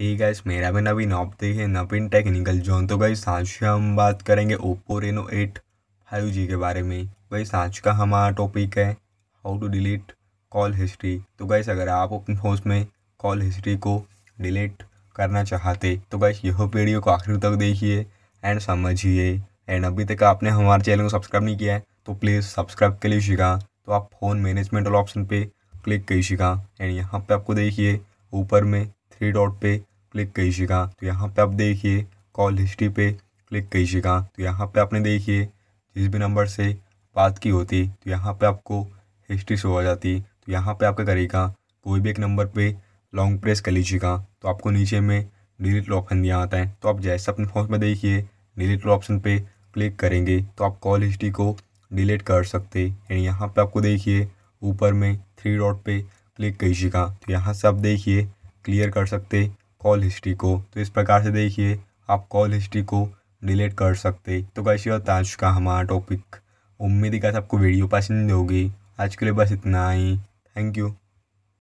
ही gas मेरा भी नवीन आप देखिए नवीन टेक्निकल जोन तो गाइस आज हम बात करेंगे Oppo Reno eight five G के बारे में गाइस आज का हमारा टॉपिक है how to delete call history तो गैस अगर आप अपने फोन में कॉल हिस्ट्री को डिलीट करना चाहते तो गैस यह वीडियो को आखिर तक देखिए एंड समझिए एंड अभी तक आपने हमारे चैनल को सब्सक्राइब नहीं किया है तो प्लीज़ सब्सक्राइब कर लीजिएगा तो आप फ़ोन मैनेजमेंट वाला ऑप्शन पर क्लिक कीजिएगा एंड यहाँ पर आपको देखिए ऊपर में थ्री डॉट पे क्लिक कीजिएगा तो यहाँ पे आप देखिए कॉल हिस्ट्री पे क्लिक कीजिएगा तो यहाँ पे आपने देखिए जिस भी नंबर से बात की होती तो यहाँ पे आपको हिस्ट्री शो आ जाती तो यहाँ पे आपका करेगा कोई भी एक नंबर पे लॉन्ग प्रेस कर लीजिएगा तो आपको नीचे में डिलीट ऑप्शन दिया आता है तो आप जैसे अपने फोन में देखिए डिलीट ऑप्शन पर क्लिक करेंगे तो आप कॉल हिस्ट्री को डिलीट कर सकते यानी यहाँ पर आपको देखिए ऊपर में थ्री डॉट पर क्लिक कीजिएगा तो यहाँ से आप देखिए क्लियर कर सकते कॉल हिस्ट्री को तो इस प्रकार से देखिए आप कॉल हिस्ट्री को डिलीट कर सकते तो कैसे होता आज का हमारा टॉपिक उम्मीद है कि आपको वीडियो पसंद होगी आज के लिए बस इतना ही थैंक यू